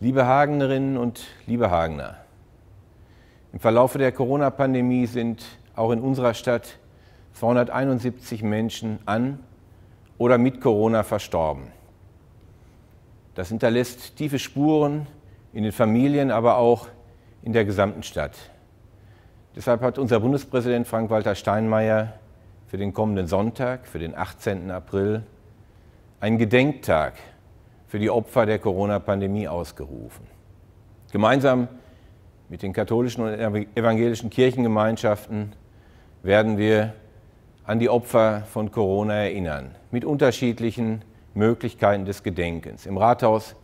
Liebe Hagenerinnen und liebe Hagener, im Verlauf der Corona-Pandemie sind auch in unserer Stadt 271 Menschen an oder mit Corona verstorben. Das hinterlässt tiefe Spuren in den Familien, aber auch in der gesamten Stadt. Deshalb hat unser Bundespräsident Frank-Walter Steinmeier für den kommenden Sonntag, für den 18. April, einen Gedenktag für die Opfer der Corona-Pandemie ausgerufen. Gemeinsam mit den katholischen und evangelischen Kirchengemeinschaften werden wir an die Opfer von Corona erinnern, mit unterschiedlichen Möglichkeiten des Gedenkens. Im Rathaus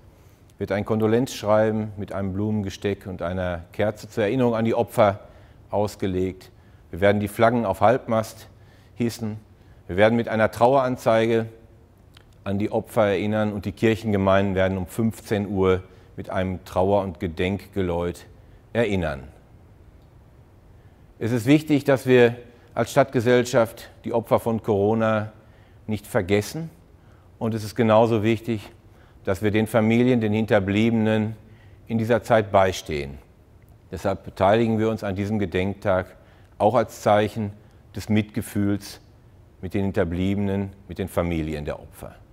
wird ein Kondolenzschreiben mit einem Blumengesteck und einer Kerze zur Erinnerung an die Opfer ausgelegt. Wir werden die Flaggen auf Halbmast hissen. Wir werden mit einer Traueranzeige an die Opfer erinnern und die Kirchengemeinden werden um 15 Uhr mit einem Trauer- und Gedenkgeläut erinnern. Es ist wichtig, dass wir als Stadtgesellschaft die Opfer von Corona nicht vergessen. Und es ist genauso wichtig, dass wir den Familien, den Hinterbliebenen in dieser Zeit beistehen. Deshalb beteiligen wir uns an diesem Gedenktag auch als Zeichen des Mitgefühls mit den Hinterbliebenen, mit den Familien der Opfer.